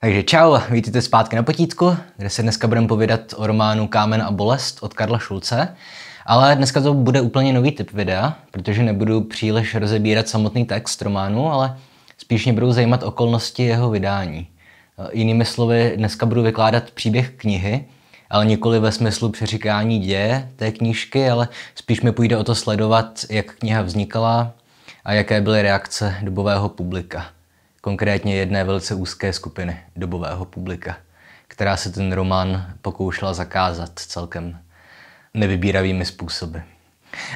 Takže čau, vítejte zpátky na Potítku, kde se dneska budeme povídat o románu Kámen a bolest od Karla Šulce. Ale dneska to bude úplně nový typ videa, protože nebudu příliš rozebírat samotný text románu, ale spíš mě budou zajímat okolnosti jeho vydání. Jinými slovy, dneska budu vykládat příběh knihy, ale nikoli ve smyslu přeříkání děje té knížky, ale spíš mi půjde o to sledovat, jak kniha vznikala a jaké byly reakce dobového publika konkrétně jedné velice úzké skupiny dobového publika, která se ten román pokoušela zakázat celkem nevybíravými způsoby.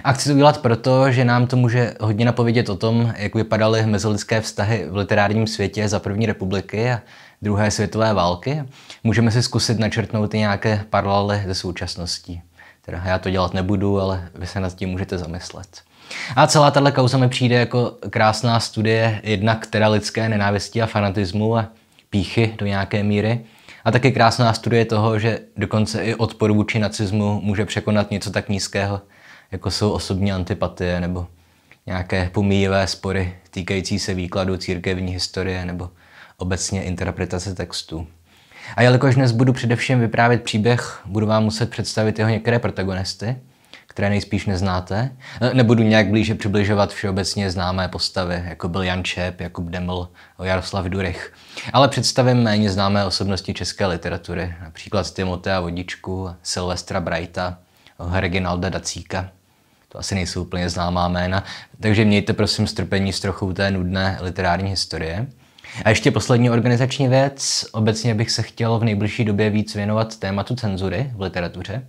A chci to udělat proto, že nám to může hodně napovědět o tom, jak vypadaly mezilidské vztahy v literárním světě za první republiky a druhé světové války. Můžeme si zkusit načrtnout i nějaké paralely ze současností. Teda já to dělat nebudu, ale vy se nad tím můžete zamyslet. A celá tahle kauza mi přijde jako krásná studie jednak která lidské nenávisti a fanatismu a píchy do nějaké míry, a taky krásná studie toho, že dokonce i odpor vůči nacismu může překonat něco tak nízkého, jako jsou osobní antipatie nebo nějaké pomíjivé spory týkající se výkladu církevní historie nebo obecně interpretace textů. A jelikož dnes budu především vyprávět příběh, budu vám muset představit jeho některé protagonisty – které nejspíš neznáte. Eh, nebudu nějak blíže přibližovat všeobecně známé postavy, jako byl Jan Čep, Jakub Deml, Jaroslav Durech. Ale představím méně známé osobnosti české literatury, například Timotea Vodičku, Silvestra Brighta, Reginalda Dacíka. To asi nejsou úplně známá jména, takže mějte prosím strpení s trochou té nudné literární historie. A ještě poslední organizační věc. Obecně bych se chtěl v nejbližší době víc věnovat tématu cenzury v literatuře.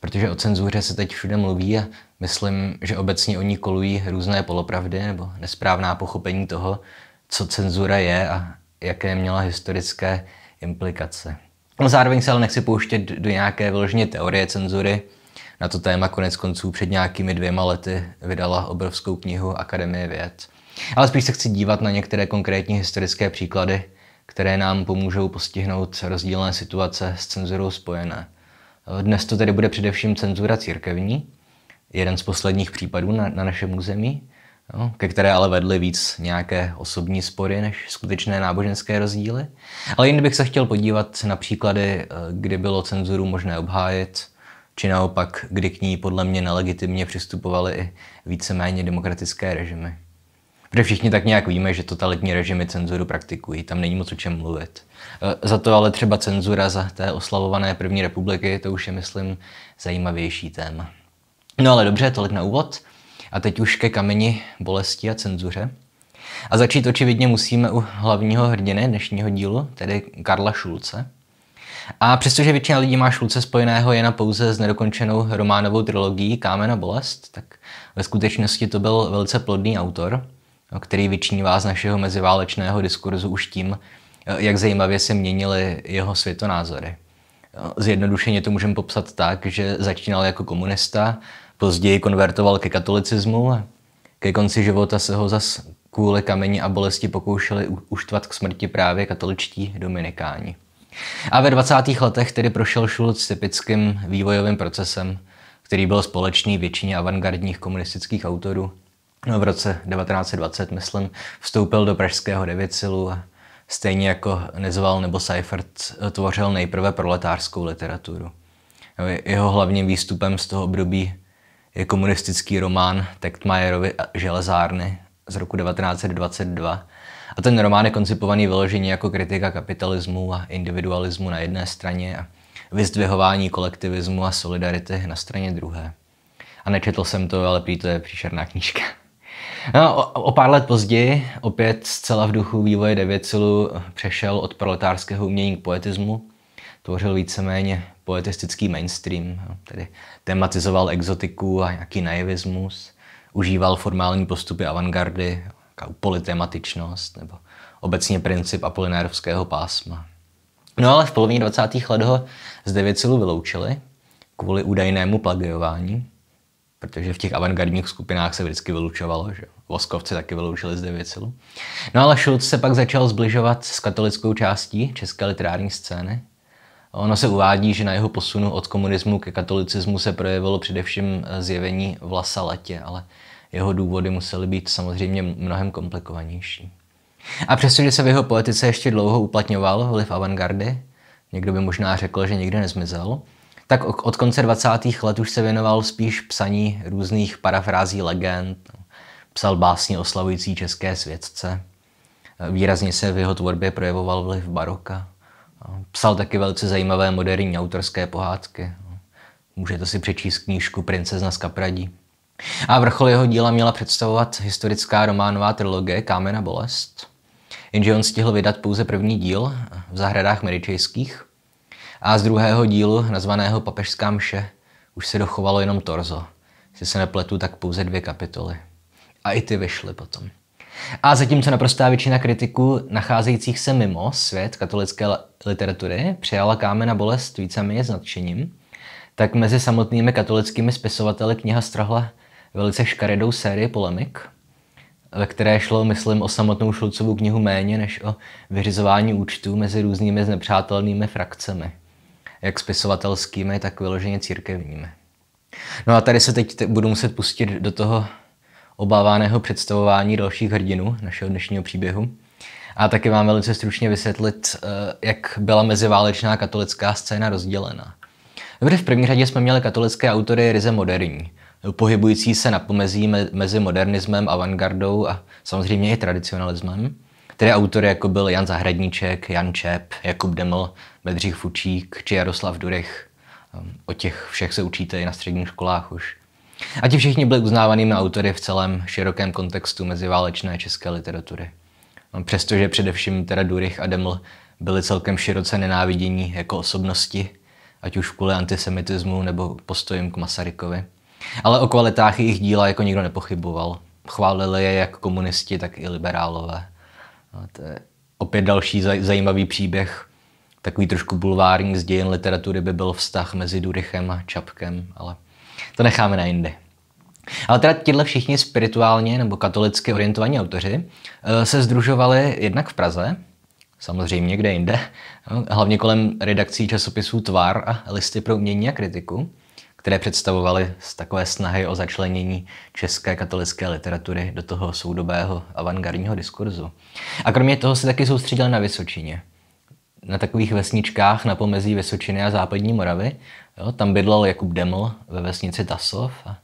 Protože o cenzuře se teď všude mluví a myslím, že obecně o ní kolují různé polopravdy nebo nesprávná pochopení toho, co cenzura je a jaké měla historické implikace. No, zároveň se ale nechci pouštět do nějaké vložně teorie cenzury. Na to téma konec konců před nějakými dvěma lety vydala obrovskou knihu Akademie věd. Ale spíš se chci dívat na některé konkrétní historické příklady, které nám pomůžou postihnout rozdílné situace s cenzurou spojené. Dnes to tedy bude především cenzura církevní, jeden z posledních případů na, na našem území, jo, ke které ale vedly víc nějaké osobní spory než skutečné náboženské rozdíly. Ale jen bych se chtěl podívat na příklady, eh, kdy bylo cenzuru možné obhájit, či naopak, kdy k ní podle mě nelegitimně přistupovaly i víceméně demokratické režimy. Protože všichni tak nějak víme, že totalitní režimy cenzuru praktikují, tam není moc o čem mluvit. E, za to ale třeba cenzura za té oslavované první republiky, to už je, myslím, zajímavější téma. No ale dobře, tolik na úvod. A teď už ke kameni bolesti a cenzuře. A začít očividně musíme u hlavního hrdiny dnešního dílu, tedy Karla Šulce. A přestože většina lidí má Šulce spojeného jen pouze s nedokončenou románovou trilogií Kámen a bolest, tak ve skutečnosti to byl velice plodný autor, No, který vyčnívá z našeho meziválečného diskurzu už tím, eh, jak zajímavě se měnily jeho světonázory. Eh, zjednodušeně to můžeme popsat tak, že začínal jako komunista, později konvertoval ke katolicismu ke konci života se ho zas kvůli kameni a bolesti pokoušeli uštvat k smrti právě katoličtí dominikáni. A ve 20. letech tedy prošel Schulz typickým vývojovým procesem, který byl společný většině avantgardních komunistických autorů – No, v roce 1920, myslím, vstoupil do pražského devicilu a stejně jako Nezval nebo Seifert eh, tvořil nejprve proletářskou literaturu. Jeho hlavním výstupem z toho období je komunistický román Tektmajerovy železárny z roku 1922. A ten román je koncipovaný vyloženě jako kritika kapitalismu a individualismu na jedné straně a vyzdvihování kolektivismu a solidarity na straně druhé. A nečetl jsem to, ale prý to je příšerná knížka. No, o, o pár let později, opět zcela v duchu vývoje Devěcilu, přešel od proletářského umění k poetismu. Tvořil víceméně poetistický mainstream, no, tedy tematizoval exotiku a nějaký naivismus, užíval formální postupy avantgardy, politematičnost nebo obecně princip apolinérovského pásma. No ale v polovině 20. let ho z Devěcilu vyloučili kvůli údajnému plagiování, protože v těch avantgardních skupinách se vždycky vylučovalo, že Voskovci taky vyloučili z Devěcilu. No ale Schulz se pak začal zbližovat s katolickou částí české literární scény. Ono se uvádí, že na jeho posunu od komunismu ke katolicismu se projevilo především eh, zjevení vlasa letě, ale jeho důvody musely být samozřejmě mnohem komplikovanější. A přestože se v jeho poetice ještě dlouho uplatňoval vliv avantgardy, někdo by možná řekl, že nikdy nezmizel, tak od konce 20. let už se věnoval spíš psaní různých parafrází legend, Psal básně oslavující české světce. Eh, výrazně se v jeho tvorbě projevoval vliv baroka. Eh, psal taky velice zajímavé moderní autorské pohádky. Eh, Můžete si přečíst knížku Princezna z Kapradí. A vrchol jeho díla měla představovat historická románová trilogie "Kámen a bolest, jenže on stihl vydat pouze první díl v zahradách medičejských a z druhého dílu, nazvaného Papežská mše, už se dochovalo jenom torzo. Jestli se nepletu, tak pouze dvě kapitoly a i ty vyšly potom. A zatímco naprostá většina kritiků nacházejících se mimo svět katolické literatury přijala kámena bolest vícemi je značením, tak mezi samotnými katolickými spisovateli kniha strahla velice škaredou sérii polemik, ve které šlo, myslím, o samotnou Šulcovu knihu méně než o vyřizování účtů mezi různými znepřátelnými frakcemi, jak spisovatelskými, tak vyloženě církevními. No a tady se teď budu muset pustit do toho obáváného představování dalších hrdinů našeho dnešního příběhu. A taky vám velice stručně vysvětlit, eh, jak byla meziválečná katolická scéna rozdělena. Dobře, v první řadě jsme měli katolické autory ryze moderní, pohybující se na pomezí mezi modernismem, avantgardou a samozřejmě i tradicionalismem. Tedy autory jako byl Jan Zahradníček, Jan Čep, Jakub Deml, Bedřich Fučík či Jaroslav Durech. Ehm, o těch všech se učíte i na středních školách už. A ti všichni byli uznávanými autory v celém širokém kontextu meziválečné české literatury. No, přestože především teda Durich a Deml byli celkem široce nenávidění jako osobnosti, ať už kvůli antisemitismu nebo postojům k Masarykovi. Ale o kvalitách jejich díla jako nikdo nepochyboval. Chválili je jak komunisti, tak i liberálové. A no, to je opět další zajímavý příběh. Takový trošku bulvární z dějin literatury by byl vztah mezi Durichem a Čapkem, ale to necháme na jindy. Ale teda tihle všichni spirituálně nebo katolicky orientovaní autoři eh, se združovali jednak v Praze, samozřejmě kde jinde, eh, hlavně kolem redakcí časopisů Tvar a listy pro umění a kritiku, které představovaly takové snahy o začlenění české katolické literatury do toho soudobého avantgardního diskurzu. A kromě toho se taky soustředili na Vysočině – na takových vesničkách na pomezí Vysočiny a Západní Moravy. Jo, tam bydlel Jakub Deml ve vesnici Tasov a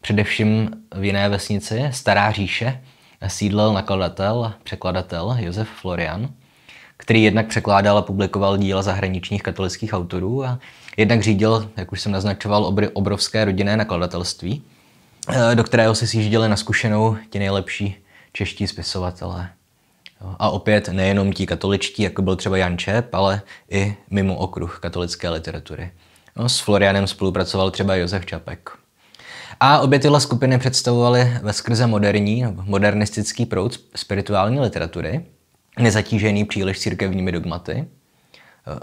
především v jiné vesnici Stará říše sídlel nakladatel a překladatel Josef Florian, který jednak překládal a publikoval díla zahraničních katolických autorů a jednak řídil, jak už jsem naznačoval, obrovské rodinné nakladatelství, eh, do kterého se sjížděli na zkušenou ti nejlepší čeští spisovatelé. A opět nejenom ti katoličtí, jako byl třeba Jan Čep, ale i mimo okruh katolické literatury. No, s Florianem spolupracoval třeba Josef Čapek. A obě tyhle skupiny představovaly ve skrze moderní, modernistický proud spirituální literatury, nezatížený příliš církevními dogmaty.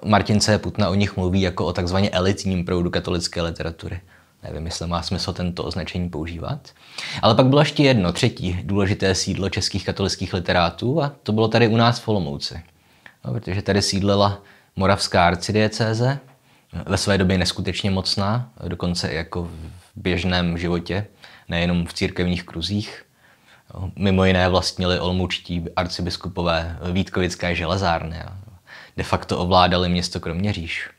Martin C. Putna o nich mluví jako o takzvaně elitním proudu katolické literatury. Nevím, jestli má smysl tento označení používat. Ale pak bylo ještě jedno, třetí důležité sídlo českých katolických literátů a to bylo tady u nás v Olomouci. No, protože tady sídlela moravská arcidiecéze, ve své době neskutečně mocná, dokonce jako v běžném životě, nejenom v církevních kruzích. No, mimo jiné vlastnili olmučtí arcibiskupové Vítkovické železárny a de facto ovládali město Kroměříž.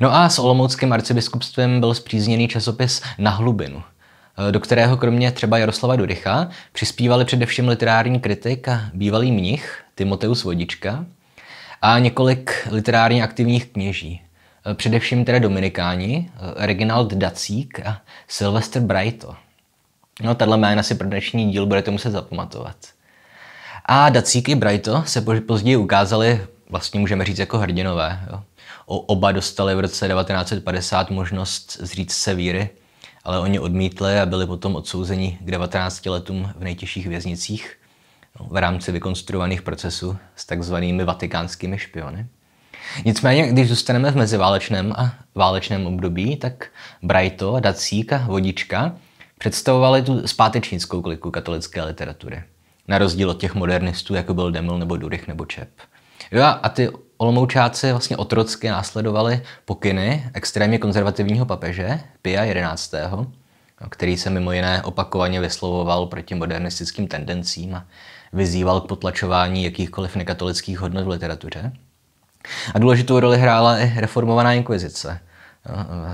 No a s olomouckým arcibiskupstvem byl zpřízněný časopis Na hlubinu, eh, do kterého kromě třeba Jaroslava Durycha přispívali především literární kritik a bývalý mnich Timoteus Vodička a několik literárně aktivních kněží, eh, především teda Dominikáni, eh, Reginald Dacík a Sylvester Brighto. No, tato jména si pro dnešní díl budete muset zapamatovat. A Dacík i Brighto se později ukázali, vlastně můžeme říct, jako hrdinové. Jo oba dostali v roce 1950 možnost zříct se víry, ale oni odmítli a byli potom odsouzeni k 19 letům v nejtěžších věznicích no, v rámci vykonstruovaných procesů s takzvanými vatikánskými špiony. Nicméně, když zůstaneme v meziválečném a válečném období, tak Brajto, Dacík a Vodička představovali tu zpátečnickou kliku katolické literatury. Na rozdíl od těch modernistů, jako byl Demil nebo Durich nebo Čep. Jo a ty Olomoučáci vlastně otrocky následovali pokyny extrémně konzervativního papeže Pia XI., který se mimo jiné opakovaně vyslovoval proti modernistickým tendencím a vyzýval k potlačování jakýchkoliv nekatolických hodnot v literatuře. A důležitou roli hrála i reformovaná inkvizice.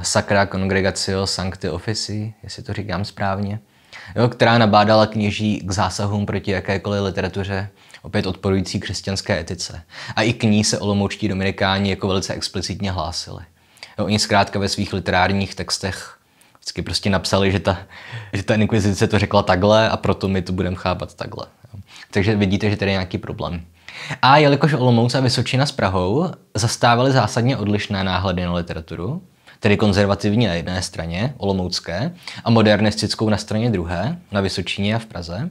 Sacra Congregatio Sancti Officii, jestli to říkám správně, jo, která nabádala kněží k zásahům proti jakékoliv literatuře opět odporující křesťanské etice. A i k ní se olomoučtí dominikáni jako velice explicitně hlásili. No, oni zkrátka ve svých literárních textech vždycky prostě napsali, že ta, že ta inkvizice to řekla takhle a proto my to budeme chápat takhle. Jo. Takže vidíte, že tady je nějaký problém. A jelikož Olomouc a Vysočina s Prahou zastávali zásadně odlišné náhledy na literaturu, tedy konzervativní na jedné straně, olomoucké, a modernistickou na straně druhé, na Vysočině a v Praze,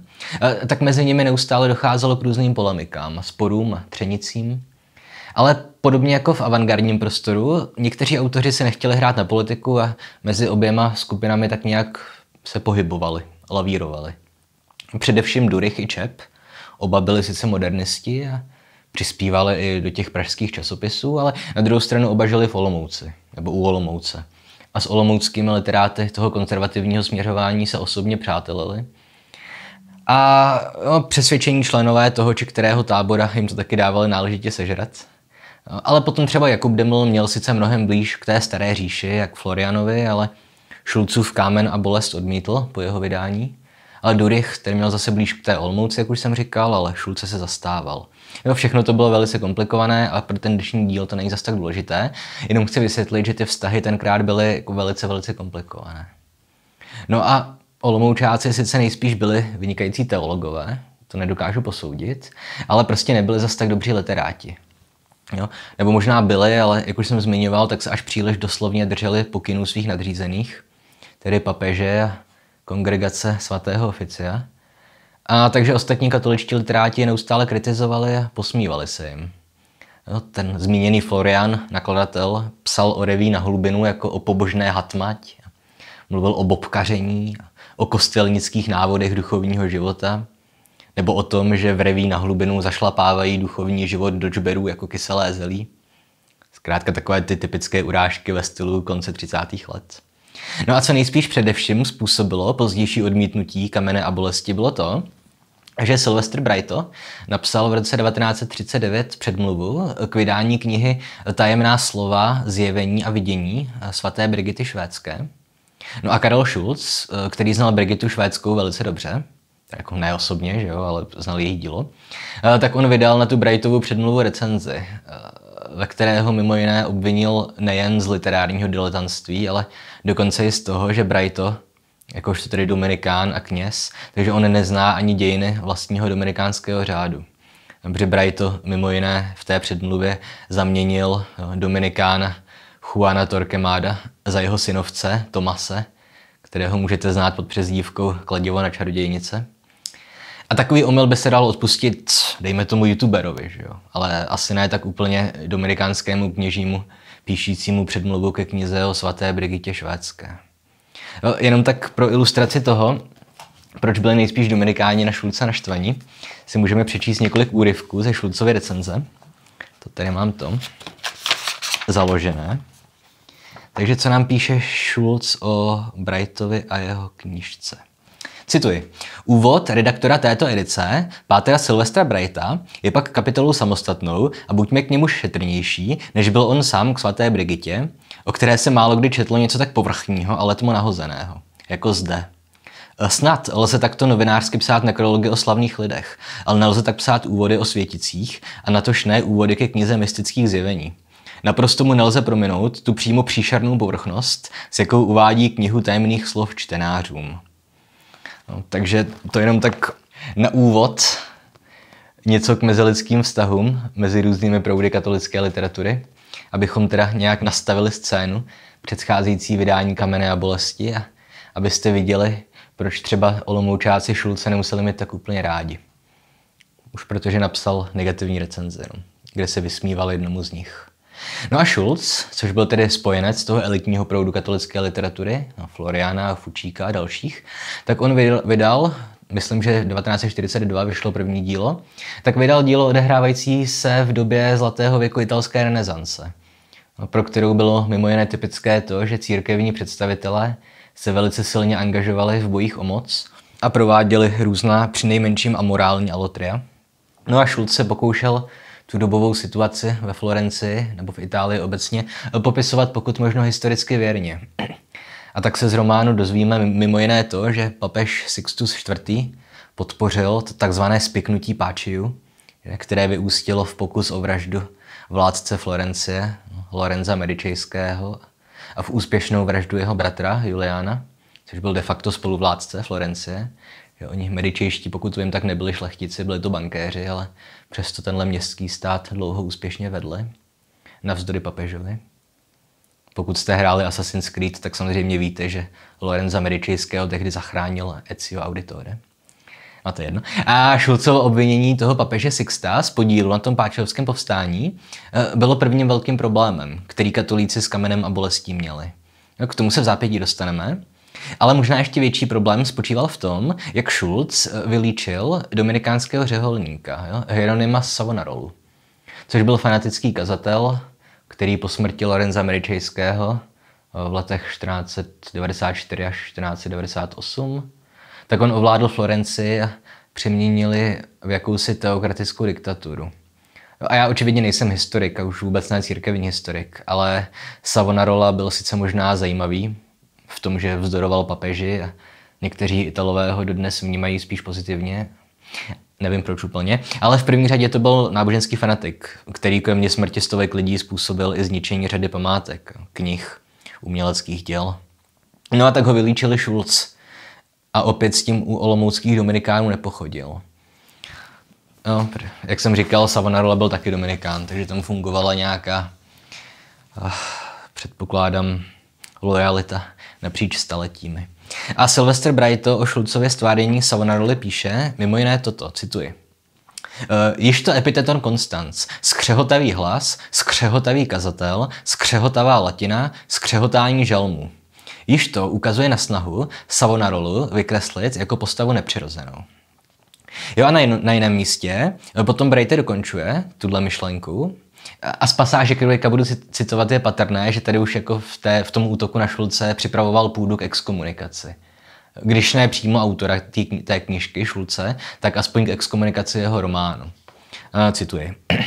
tak mezi nimi neustále docházelo k různým polemikám, sporům, třenicím. Ale podobně jako v avantgardním prostoru, někteří autoři si nechtěli hrát na politiku a mezi oběma skupinami tak nějak se pohybovali, lavírovali. Především Durich i Čep, oba byli sice modernisti a přispívali i do těch pražských časopisů, ale na druhou stranu oba žili v Olomouci, nebo u Olomouce. A s olomouckými literáty toho konzervativního směřování se osobně přátelili. A no, přesvědčení členové toho či kterého tábora jim to taky dávali náležitě sežrat. No, ale potom třeba Jakub Deml měl sice mnohem blíž k té staré říši, jak Florianovi, ale Šulcův kámen a bolest odmítl po jeho vydání. Ale Durich, který měl zase blíž k té Olmouci, jak už jsem říkal, ale Šulce se zastával. Jo, všechno to bylo velice komplikované a pro ten dnešní díl to není zas tak důležité. Jenom chci vysvětlit, že ty vztahy tenkrát byly jako velice, velice komplikované. No a Olomoučáci sice nejspíš byli vynikající teologové, to nedokážu posoudit, ale prostě nebyli zas tak dobří literáti. Jo? Nebo možná byli, ale jak už jsem zmiňoval, tak se až příliš doslovně drželi pokynů svých nadřízených, tedy papeže a kongregace svatého oficia. A takže ostatní katoličtí literáti je neustále kritizovali a posmívali se jim. No, ten zmíněný Florian, nakladatel, psal o reví na hlubinu jako o pobožné hatmať. Mluvil o bobkaření, o kostelnických návodech duchovního života, nebo o tom, že v reví na hlubinu zašlapávají duchovní život do džberů jako kyselé zelí. Zkrátka takové ty typické urážky ve stylu konce 30. let. No a co nejspíš především způsobilo pozdější odmítnutí kamene a bolesti bylo to, že Sylvester Brighto napsal v roce 1939 předmluvu k vydání knihy Tajemná slova, zjevení a vidění svaté Brigity Švédské. No a Karel Schulz, který znal Brigitu Švédskou velice dobře, jako ne osobně, že jo, ale znal její dílo, tak on vydal na tu Brightovu předmluvu recenzi ve kterého mimo jiné obvinil nejen z literárního diletantství, ale dokonce i z toho, že Brighto, jakožto tedy dominikán a kněz, takže on nezná ani dějiny vlastního dominikánského řádu. Protože Brighto mimo jiné v té předmluvě zaměnil eh, dominikána Juana Torquemada za jeho synovce Tomase, kterého můžete znát pod přezdívkou Kladivo na čarodějnice. A takový omyl by se dal odpustit, dejme tomu, youtuberovi, že jo? ale asi ne tak úplně dominikánskému kněžímu píšícímu předmluvu ke knize o svaté Brigitě Švédské. No, jenom tak pro ilustraci toho, proč byli nejspíš dominikáni na Šulce naštvaní, si můžeme přečíst několik úryvků ze Šulcovy recenze. To tady mám to založené. Takže co nám píše šulc o Brightovi a jeho knižce? Cituji. Úvod redaktora této edice, Pátra Silvestra Brighta, je pak kapitolou samostatnou a buďme k němu šetrnější, než byl on sám k svaté Brigitě, o které se málo kdy četlo něco tak povrchního a letmo nahozeného, jako zde. Snad lze takto novinářsky psát nekrology o slavných lidech, ale nelze tak psát úvody o světicích a natož ne úvody ke knize mystických zjevení. Naprosto mu nelze prominout tu přímo příšernou povrchnost, s jakou uvádí knihu tajemných slov čtenářům. No, takže to jenom tak na úvod něco k mezilidským vztahům mezi různými proudy katolické literatury, abychom teda nějak nastavili scénu předcházející vydání Kamene a bolesti a abyste viděli, proč třeba Olomoučáci Šulce nemuseli mít tak úplně rádi. Už protože napsal negativní recenzi, no, kde se vysmíval jednomu z nich. No a Schulz, což byl tedy spojenec toho elitního proudu katolické literatury, no Floriana, Fučíka a dalších, tak on vydal myslím, že 1942 vyšlo první dílo, tak vydal dílo odehrávající se v době zlatého věku italské renesance, no, pro kterou bylo mimo jiné typické to, že církevní představitelé se velice silně angažovali v bojích o moc a prováděli různá přinejmenším amorální alotria. No a Schulz se pokoušel tu dobovou situaci ve Florenci nebo v Itálii obecně eh, popisovat pokud možno historicky věrně. A tak se z románu dozvíme mimo jiné to, že papež Sixtus IV. podpořil to takzvané spiknutí páčiju, eh, které vyústilo v pokus o vraždu vládce Florencie, Lorenza Medičejského, a v úspěšnou vraždu jeho bratra Juliana, což byl de facto spoluvládce Florencie. oni medičejští, pokud vím, tak nebyli šlechtici, byli to bankéři, ale Přesto tenhle městský stát dlouho úspěšně vedli, navzdory papežovi. Pokud jste hráli Assassin's Creed, tak samozřejmě víte, že Lorenz Američejského tehdy zachránil Ezio Auditore. A to je jedno. A Šulcovo obvinění toho papeže Sixta z podílu na tom páčovském povstání eh, bylo prvním velkým problémem, který katolíci s kamenem a bolestí měli. No, k tomu se v zápětí dostaneme. Ale možná ještě větší problém spočíval v tom, jak Schulz eh, vylíčil dominikánského řeholníka, jo? Hieronima Savonarolu, což byl fanatický kazatel, který po smrti Lorenza Meričejského eh, v letech 1494 až 1498, tak on ovládl Florenci a přeměnili v jakousi teokratickou diktaturu. A já očividně nejsem historik a už vůbec ne církevní historik, ale Savonarola byl sice možná zajímavý, v tom, že vzdoroval papeži a někteří Italové ho dodnes vnímají spíš pozitivně. Nevím proč úplně, ale v první řadě to byl náboženský fanatik, který kromě smrti stovek lidí způsobil i zničení řady památek, knih, uměleckých děl. No a tak ho vylíčili Schulz a opět s tím u olomouckých dominikánů nepochodil. No, jak jsem říkal, Savonarola byl taky dominikán, takže tam fungovala nějaká, uh, předpokládám, lojalita napříč staletími. A Sylvester Brighto o Šulcově stvádění Savonaroli píše mimo jiné toto, cituji. Uh, již to epiteton Konstanc, skřehotavý hlas, skřehotavý kazatel, skřehotavá latina, skřehotání žalmů. Již to ukazuje na snahu Savonarolu vykreslit jako postavu nepřirozenou. Jo a na, jin- na jiném místě e, potom Brejte dokončuje tuhle myšlenku a z pasáže, kterou budu citovat, je patrné, že tady už jako v, té, v tom útoku na Šulce připravoval půdu k exkomunikaci. Když ne přímo autora tý, té knižky Šulce, tak aspoň k exkomunikaci jeho románu. Cituji.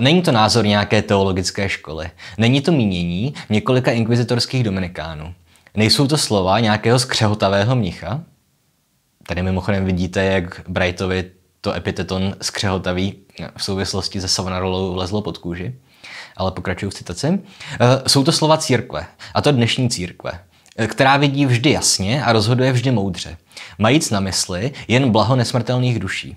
Není to názor nějaké teologické školy. Není to mínění několika inkvizitorských dominikánů. Nejsou to slova nějakého skřehotavého mnicha? Tady mimochodem vidíte, jak Brightovi to epiteton skřehotavý v souvislosti se Savonarolou vlezlo pod kůži. Ale pokračuju v citaci. Eh, jsou to slova církve, a to dnešní církve, eh, která vidí vždy jasně a rozhoduje vždy moudře, majíc na mysli jen blaho nesmrtelných duší.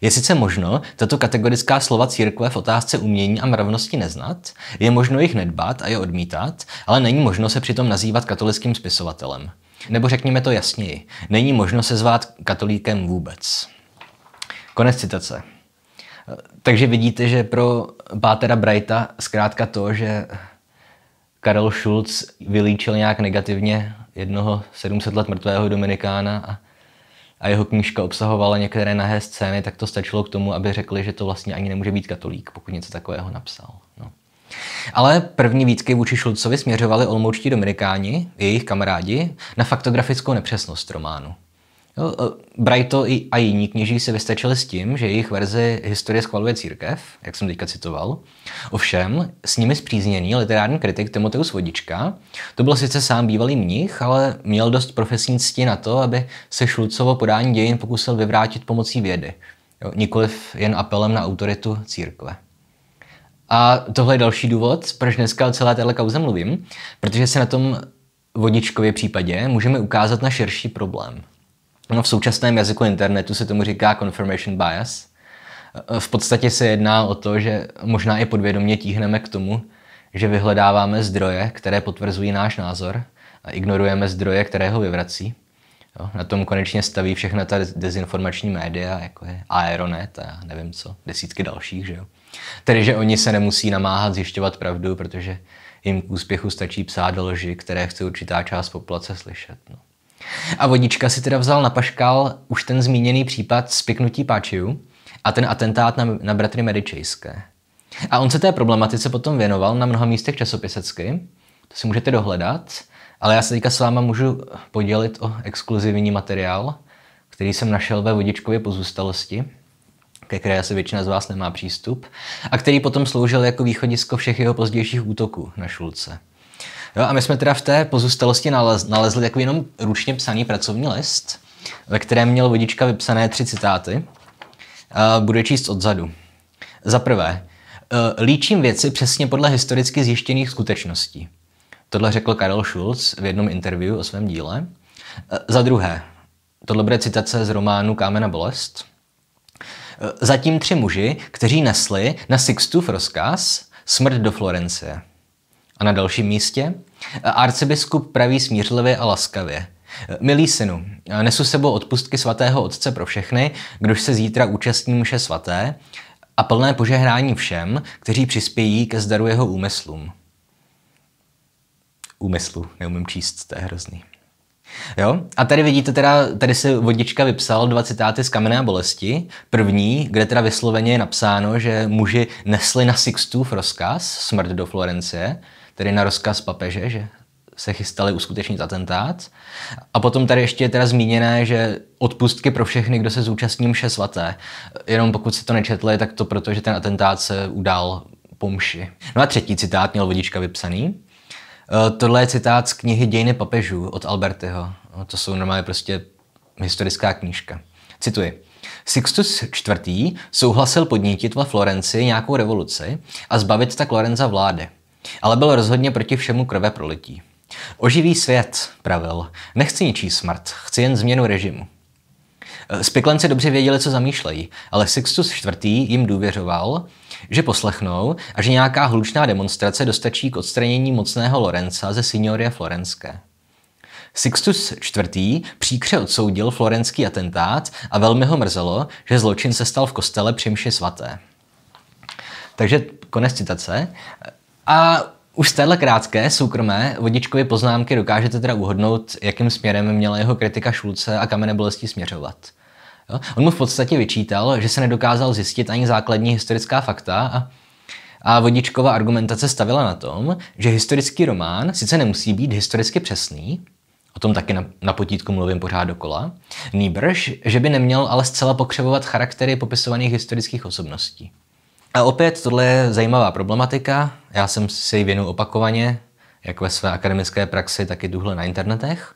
Je sice možno tato kategorická slova církve v otázce umění a mravnosti neznat, je možno jich nedbat a je odmítat, ale není možno se přitom nazývat katolickým spisovatelem. Nebo řekněme to jasněji, není možno se zvát katolíkem vůbec. Konec citace. Takže vidíte, že pro Pátera Brighta zkrátka to, že Karel Schulz vylíčil nějak negativně jednoho 700 let mrtvého Dominikána a, a jeho knížka obsahovala některé nahé scény, tak to stačilo k tomu, aby řekli, že to vlastně ani nemůže být katolík, pokud něco takového napsal. No. Ale první výtky vůči Šulcovi směřovali olmoučtí dominikáni, jejich kamarádi, na faktografickou nepřesnost románu. Jo, eh, Brighto a jiní kněží se vystačili s tím, že jejich verzi historie schvaluje církev, jak jsem teďka citoval. Ovšem, s nimi zpřízněný literární kritik Timoteus Vodička, to byl sice sám bývalý mnich, ale měl dost profesní cti na to, aby se Šulcovo podání dějin pokusil vyvrátit pomocí vědy, jo, nikoliv jen apelem na autoritu církve. A tohle je další důvod, proč dneska o celé téhle kauze mluvím, protože se na tom Vodičkově případě můžeme ukázat na širší problém. No, v současném jazyku internetu se tomu říká confirmation bias. E, v podstatě se jedná o to, že možná i podvědomě tíhneme k tomu, že vyhledáváme zdroje, které potvrzují náš názor a ignorujeme zdroje, které ho vyvrací. Jo, na tom konečně staví všechna ta dezinformační média, jako je Aeronet a nevím co, desítky dalších. Že jo? Tedy, že oni se nemusí namáhat zjišťovat pravdu, protože jim k úspěchu stačí psát lži, které chce určitá část populace slyšet. No. A vodička si teda vzal na paškal už ten zmíněný případ spiknutí pěknutí a ten atentát na, na bratry Medičejské. A on se té problematice potom věnoval na mnoha místech časopisecky, to si můžete dohledat, ale já se teďka s váma můžu podělit o exkluzivní materiál, který jsem našel ve vodičkově pozůstalosti, ke které asi většina z vás nemá přístup, a který potom sloužil jako východisko všech jeho pozdějších útoků na Šulce. Jo, a my jsme teda v té pozůstalosti nalez, nalezli takový jenom ručně psaný pracovní list, ve kterém měl vodička vypsané tři citáty. Bude číst odzadu. Za prvé, e, líčím věci přesně podle historicky zjištěných skutečností. Tohle řekl Karel Schulz v jednom interview o svém díle. E, za druhé, tohle bude citace z románu Kámena bolest. E, zatím tři muži, kteří nesli na Sixtův rozkaz smrt do Florencie. A na dalším místě arcibiskup praví smířlivě a laskavě. Milý synu, nesu sebou odpustky svatého otce pro všechny, kdož se zítra účastní muše svaté a plné požehnání všem, kteří přispějí ke zdaru jeho úmyslům. Úmyslu, neumím číst, to je hrozný. Jo? A tady vidíte teda, tady se vodička vypsal dva citáty z Kamenné bolesti. První, kde teda vysloveně je napsáno, že muži nesli na Sixtův rozkaz, smrt do Florencie tedy na rozkaz papeže, že se chystali uskutečnit atentát. A potom tady ještě je teda zmíněné, že odpustky pro všechny, kdo se zúčastní mše svaté. Jenom pokud si to nečetli, tak to proto, že ten atentát se udál po mši. No a třetí citát měl vodička vypsaný. E, tohle je citát z knihy Dějiny papežů od Albertyho. No, to jsou normálně prostě historická knížka. Cituji. Sixtus IV. souhlasil podnítit ve Florenci nějakou revoluci a zbavit tak Lorenza vlády. Ale byl rozhodně proti všemu krve prolití. Oživí svět, pravil. Nechci ničí smrt, chci jen změnu režimu. Eh, Spiklenci dobře věděli, co zamýšlejí, ale Sixtus IV. jim důvěřoval, že poslechnou a že nějaká hlučná demonstrace dostačí k odstranění mocného Lorenza ze Signoria Florenské. Sixtus IV. příkře odsoudil florenský atentát a velmi ho mrzelo, že zločin se stal v kostele při mši svaté. Takže konec citace. A už z téhle krátké, soukromé vodičkové poznámky dokážete teda uhodnout, jakým směrem měla jeho kritika Šulce a kamene bolesti směřovat. Jo? On mu v podstatě vyčítal, že se nedokázal zjistit ani základní historická fakta a, a vodičková argumentace stavila na tom, že historický román sice nemusí být historicky přesný, o tom taky na, na potítku mluvím pořád dokola, nýbrž, že by neměl ale zcela pokřivovat charaktery popisovaných historických osobností. A opět, tohle je zajímavá problematika. Já jsem si ji věnu opakovaně, jak ve své akademické praxi, tak i tuhle na internetech.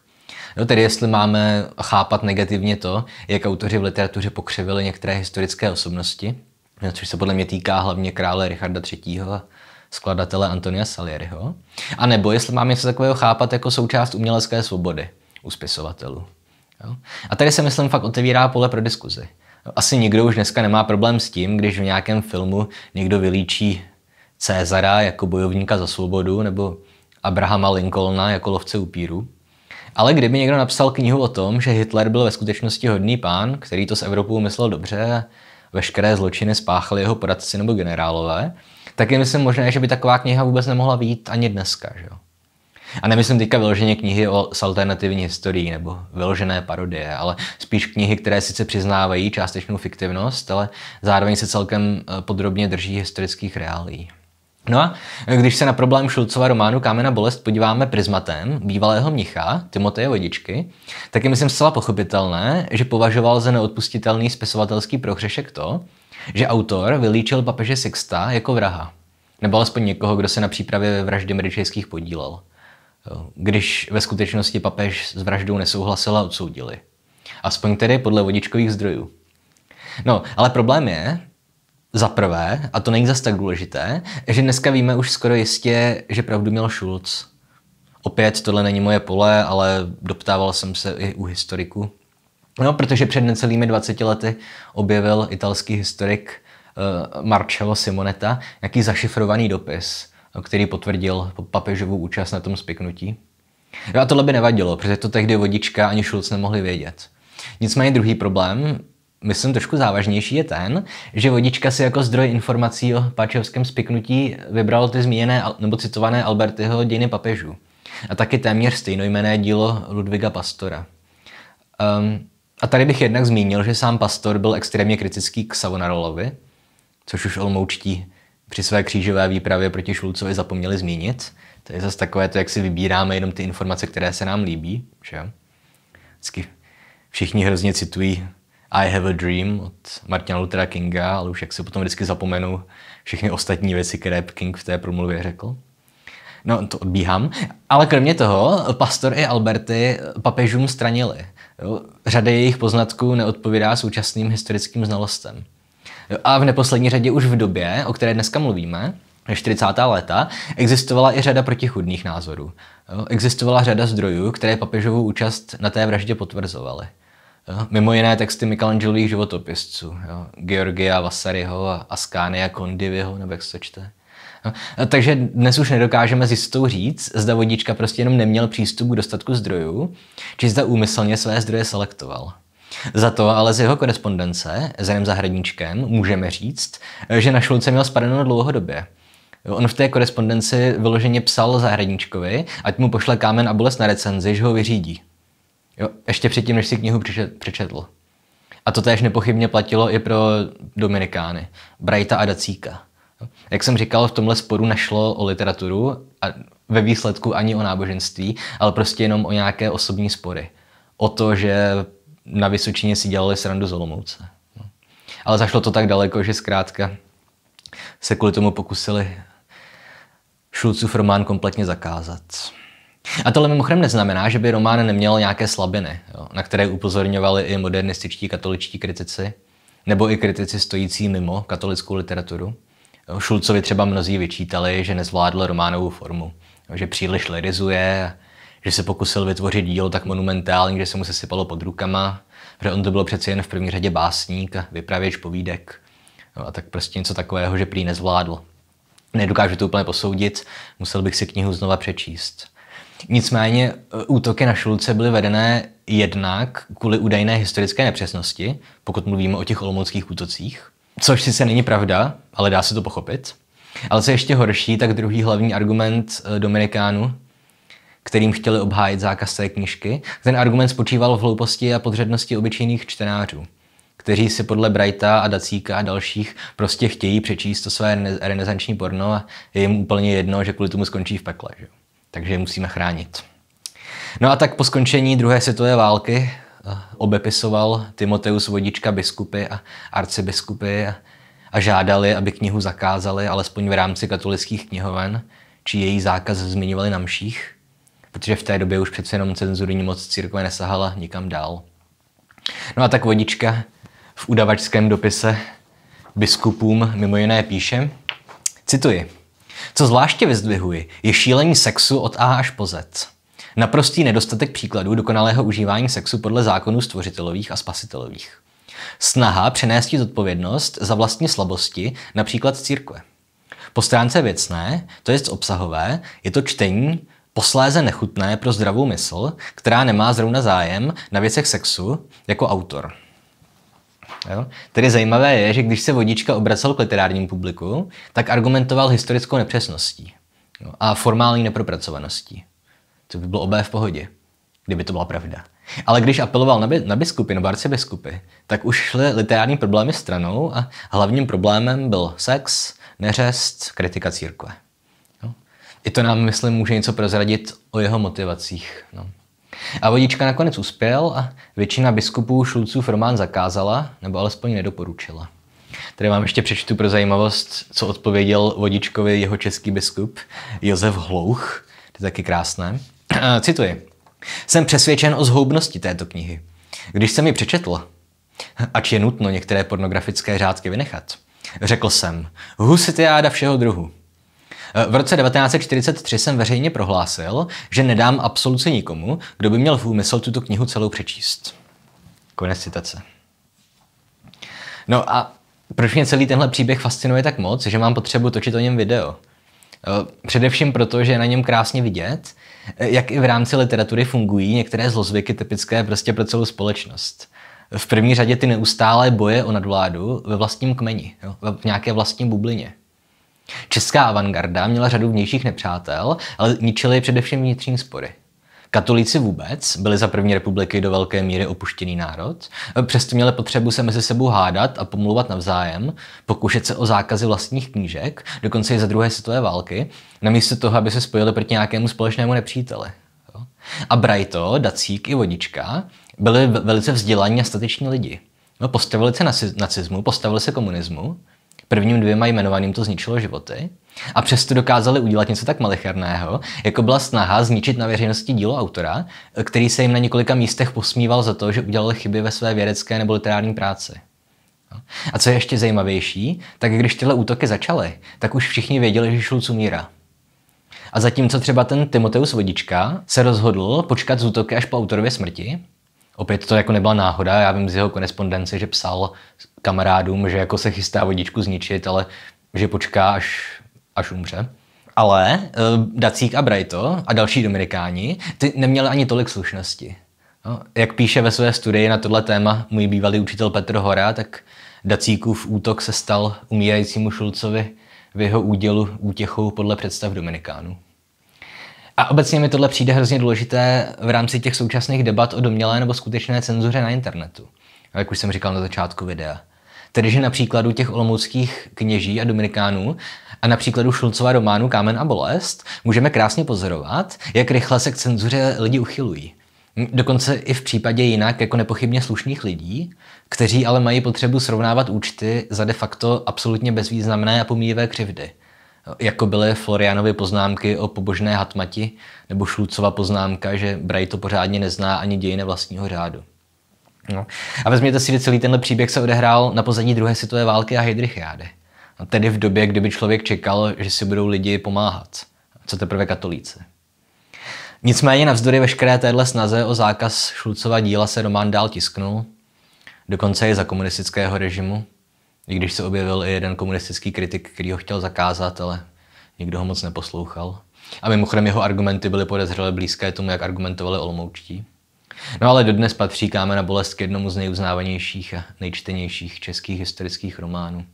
No tedy jestli máme chápat negativně to, jak autoři v literatuře pokřivili některé historické osobnosti, no, což se podle mě týká hlavně krále Richarda III. a skladatele Antonia Salieriho, a nebo jestli máme něco takového chápat jako součást umělecké svobody u spisovatelů. Jo? A tady se, myslím, fakt otevírá pole pro diskuzi. Asi nikdo už dneska nemá problém s tím, když v nějakém filmu někdo vylíčí Cezara jako bojovníka za svobodu nebo Abrahama Lincolna jako lovce upíru. Ale kdyby někdo napsal knihu o tom, že Hitler byl ve skutečnosti hodný pán, který to s Evropou myslel dobře, veškeré zločiny spáchali jeho poradci nebo generálové, tak je myslím možné, že by taková kniha vůbec nemohla být ani dneska. Že jo? A nemyslím teďka vyloženě knihy o alternativní historii nebo vyložené parodie, ale spíš knihy, které sice přiznávají částečnou fiktivnost, ale zároveň se celkem eh, podrobně drží historických reálí. No a eh, když se na problém Šulcova románu Kámena bolest podíváme prismatem bývalého mnicha Timoteje Vodičky, tak je myslím zcela pochopitelné, že považoval za neodpustitelný spisovatelský prohřešek to, že autor vylíčil papeže Sixta jako vraha. Nebo alespoň někoho, kdo se na přípravě vraždy medičejských podílel když ve skutečnosti papež s vraždou nesouhlasil a odsoudili. Aspoň tedy podle vodičkových zdrojů. No, ale problém je, za prvé, a to není zas tak důležité, že dneska víme už skoro jistě, že pravdu měl Schulz. Opět, tohle není moje pole, ale doptával jsem se i u historiků. No, protože před necelými 20 lety objevil italský historik eh, Marcello Simoneta nějaký zašifrovaný dopis, který potvrdil papežovou účast na tom spiknutí. No a tohle by nevadilo, protože to tehdy vodička ani Schulz nemohli vědět. Nicméně druhý problém, myslím trošku závažnější, je ten, že vodička si jako zdroj informací o páčevském spiknutí vybral ty zmíněné nebo citované Albertyho dějiny papežů a taky téměř stejnojmené dílo Ludviga Pastora. Um, a tady bych jednak zmínil, že sám Pastor byl extrémně kritický k Savonarolovi, což už olmoučtí při své křížové výpravě proti Šulcovi zapomněli zmínit. To je zase takové to, jak si vybíráme jenom ty informace, které se nám líbí. Že? Vždycky všichni hrozně citují I have a dream od Martina Luthera Kinga, ale už jak si potom vždycky zapomenou všechny ostatní věci, které King v té promluvě řekl. No, to odbíhám. Ale kromě toho, pastor i Alberty papežům stranili. Jo? Řada jejich poznatků neodpovídá současným historickým znalostem. A v neposlední řadě už v době, o které dneska mluvíme, 40. léta, existovala i řada protichudných názorů. Existovala řada zdrojů, které papežovou účast na té vraždě potvrzovaly. Mimo jiné texty Michelangelových životopisců, jo, Georgia Vasariho a Ascania Kondivyho, nebo jak se to čte. Jo, takže dnes už nedokážeme s jistou říct, zda vodička prostě jenom neměl přístup k dostatku zdrojů, či zda úmyslně své zdroje selektoval. Za to ale z jeho korespondence s Janem Zahradníčkem můžeme říct, že na Šulce měl spadeno dlouhodobě. On v té korespondenci vyloženě psal Zahradníčkovi, ať mu pošle kámen a bolest na recenzi, že ho vyřídí. Jo, ještě předtím, než si knihu přečetl. A to též nepochybně platilo i pro Dominikány, Brajta a Dacíka. Jak jsem říkal, v tomhle sporu nešlo o literaturu a ve výsledku ani o náboženství, ale prostě jenom o nějaké osobní spory. O to, že na Vysočině si dělali srandu z Olomouce. No. Ale zašlo to tak daleko, že zkrátka se kvůli tomu pokusili Šulcův román kompletně zakázat. A tohle mimochodem neznamená, že by román neměl nějaké slabiny, jo, na které upozorňovali i modernističtí katoličtí kritici, nebo i kritici stojící mimo katolickou literaturu. Šulcovi třeba mnozí vyčítali, že nezvládl románovou formu, jo, že příliš lirizuje, že se pokusil vytvořit dílo tak monumentální, že se mu sesypalo pod rukama, protože on to byl přeci jen v první řadě básník a vypravěč povídek. No a tak prostě něco takového, že prý nezvládl. Nedokážu to úplně posoudit, musel bych si knihu znova přečíst. Nicméně e, útoky na Šulce byly vedené jednak kvůli údajné historické nepřesnosti, pokud mluvíme o těch olomouckých útocích, což sice není pravda, ale dá se to pochopit. Ale co ještě horší, tak druhý hlavní argument e, Dominikánu kterým chtěli obhájit zákaz té knižky, ten argument spočíval v hlouposti a podřednosti obyčejných čtenářů kteří si podle Brighta a Dacíka a dalších prostě chtějí přečíst to své renesanční porno a je jim úplně jedno, že kvůli tomu skončí v pekle. Že? Takže je musíme chránit. No a tak po skončení druhé světové války eh, obepisoval Timoteus vodička biskupy a arcibiskupy a, a žádali, aby knihu zakázali, alespoň v rámci katolických knihoven, či její zákaz zmiňovali na mších protože v té době už přece jenom cenzurní moc církve nesahala nikam dál. No a tak vodička v udavačském dopise biskupům mimo jiné píše, cituji, co zvláště vyzdvihuji, je šílení sexu od A až po Z. Naprostý nedostatek příkladů dokonalého užívání sexu podle zákonů stvořitelových a spasitelových. Snaha přenést zodpovědnost za vlastní slabosti, například z církve. Po stránce věcné, to je obsahové, je to čtení posléze nechutné pro zdravou mysl, která nemá zrovna zájem na věcech sexu jako autor. Jo? Tedy zajímavé je, že když se Vodička obracel k literárnímu publiku, tak argumentoval historickou nepřesností jo? a formální nepropracovaností. To by bylo obé v pohodě, kdyby to byla pravda. Ale když apeloval na, by, na biskupy barce biskupy, tak už šly literární problémy stranou a hlavním problémem byl sex, neřest, kritika církve. I to nám, myslím, může něco prozradit o jeho motivacích. No. A vodička nakonec uspěl a většina biskupů Šulcův román zakázala, nebo alespoň nedoporučila. Tady vám ještě přečtu pro zajímavost, co odpověděl vodičkovi jeho český biskup Josef Hlouch. To je taky krásné. Eh, cituji. Jsem přesvědčen o zhoubnosti této knihy. Když jsem ji přečetl, ač je nutno některé pornografické řádky vynechat, řekl jsem, husitiáda všeho druhu. V roce 1943 jsem veřejně prohlásil, že nedám absoluci nikomu, kdo by měl v úmysl tuto knihu celou přečíst. Konec citace. No a proč mě celý tenhle příběh fascinuje tak moc, že mám potřebu točit o něm video? Eh, především proto, že je na něm krásně vidět, eh, jak i v rámci literatury fungují některé zlozvyky typické prostě pro celou společnost. V první řadě ty neustálé boje o nadvládu ve vlastním kmeni, jo, v nějaké vlastní bublině. Česká avantgarda měla řadu vnějších nepřátel, ale ničili je především vnitřní spory. Katolíci vůbec byli za první republiky do velké míry opuštěný národ, přesto měli potřebu se mezi sebou hádat a pomluvat navzájem, pokoušet se o zákazy vlastních knížek, dokonce i za druhé světové války, namísto toho, aby se spojili proti nějakému společnému nepříteli. A Brajto, Dacík i Vodička byli velice vzdělaní a stateční lidi. No, postavili se nacismu, postavili se komunismu, Prvním dvěma jmenovaným to zničilo životy. A přesto dokázali udělat něco tak malicherného, jako byla snaha zničit na veřejnosti dílo autora, který se jim na několika místech posmíval za to, že udělal chyby ve své vědecké nebo literární práci. A co je ještě zajímavější, tak když tyhle útoky začaly, tak už všichni věděli, že Šulc umírá. A zatímco třeba ten Timoteus Vodička se rozhodl počkat z útoky až po autorově smrti, opět to jako nebyla náhoda, já vím z jeho korespondence, že psal kamarádům, že jako se chystá vodičku zničit, ale že počká, až, až umře. Ale uh, Dacík a Brajto a další Dominikáni, ty neměli ani tolik slušnosti. No, jak píše ve své studii na tohle téma můj bývalý učitel Petr Hora, tak Dacíkův útok se stal umírajícímu Šulcovi v jeho údělu útěchou podle představ Dominikánů. A obecně mi tohle přijde hrozně důležité v rámci těch současných debat o domělé nebo skutečné cenzuře na internetu. No, jak už jsem říkal na začátku videa. Tedy, že na příkladu těch olomouckých kněží a dominikánů a na příkladu Šulcova románu Kámen a bolest můžeme krásně pozorovat, jak rychle se k cenzuře lidi uchylují. Dokonce i v případě jinak jako nepochybně slušných lidí, kteří ale mají potřebu srovnávat účty za de facto absolutně bezvýznamné a pomíjivé křivdy. Jako byly Florianovy poznámky o pobožné hatmati nebo Šulcova poznámka, že Braj to pořádně nezná ani dějiny vlastního řádu. No. A vezměte si, že celý tenhle příběh se odehrál na pozadí druhé světové války a Heidrichiády. No, tedy v době, kdy by člověk čekal, že si budou lidi pomáhat. Co teprve katolíci. Nicméně navzdory veškeré téhle snaze o zákaz Šulcova díla se román dál tisknul, dokonce i za komunistického režimu, i když se objevil i jeden komunistický kritik, který ho chtěl zakázat, ale nikdo ho moc neposlouchal. A mimochodem jeho argumenty byly podezřele blízké tomu, jak argumentovali olomoučtí. No ale dodnes patří Kámena bolest k jednomu z nejuznávanějších a nejčtenějších českých historických románů.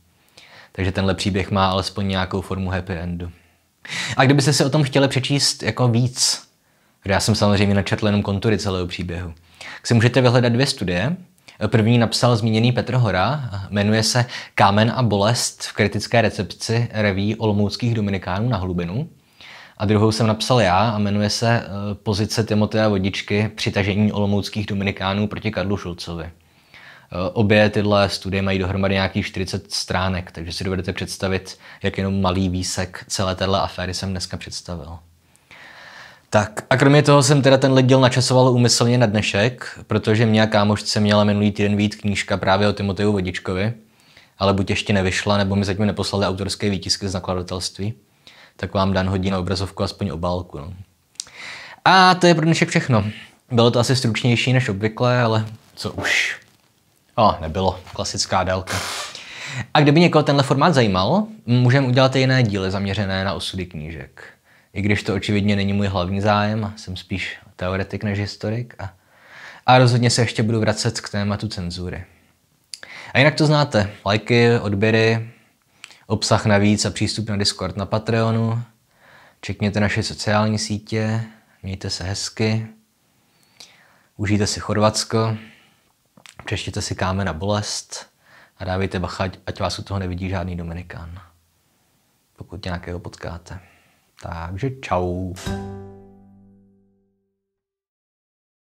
Takže tenhle příběh má alespoň nějakou formu happy endu. A kdybyste se o tom chtěli přečíst jako víc, já jsem samozřejmě načetl jenom kontury celého příběhu, si můžete vyhledat dvě studie. První napsal zmíněný Petr Hora, jmenuje se Kámen a bolest v kritické recepci reví olomouckých dominikánů na hlubinu a druhou jsem napsal já a jmenuje se eh, Pozice Timotea Vodičky při tažení olomouckých dominikánů proti Karlu Šulcovi. Eh, obě tyhle studie mají dohromady nějakých 40 stránek, takže si dovedete představit, jak jenom malý výsek celé téhle aféry jsem dneska představil. Tak a kromě toho jsem teda ten díl načasoval úmyslně na dnešek, protože mě a kámošce měla minulý týden vít knížka právě o Timoteju Vodičkovi, ale buď ještě nevyšla, nebo mi zatím neposlali autorské výtisky z nakladatelství tak vám Dan hodí na obrazovku aspoň obálku. No. A to je pro dnešek všechno. Bylo to asi stručnější než obvykle, ale co už. O, nebylo. Klasická délka. A kdyby někoho tenhle formát zajímal, můžeme udělat i jiné díly zaměřené na osudy knížek. I když to očividně není můj hlavní zájem, jsem spíš teoretik než historik a, a rozhodně se ještě budu vracet k tématu cenzury. A jinak to znáte, lajky, odběry, obsah navíc a přístup na Discord na Patreonu. Čekněte naše sociální sítě, mějte se hezky, užijte si Chorvatsko, přeštěte si kámen na bolest a dávejte bacha, ať vás u toho nevidí žádný Dominikán, pokud nějakého potkáte. Takže čau.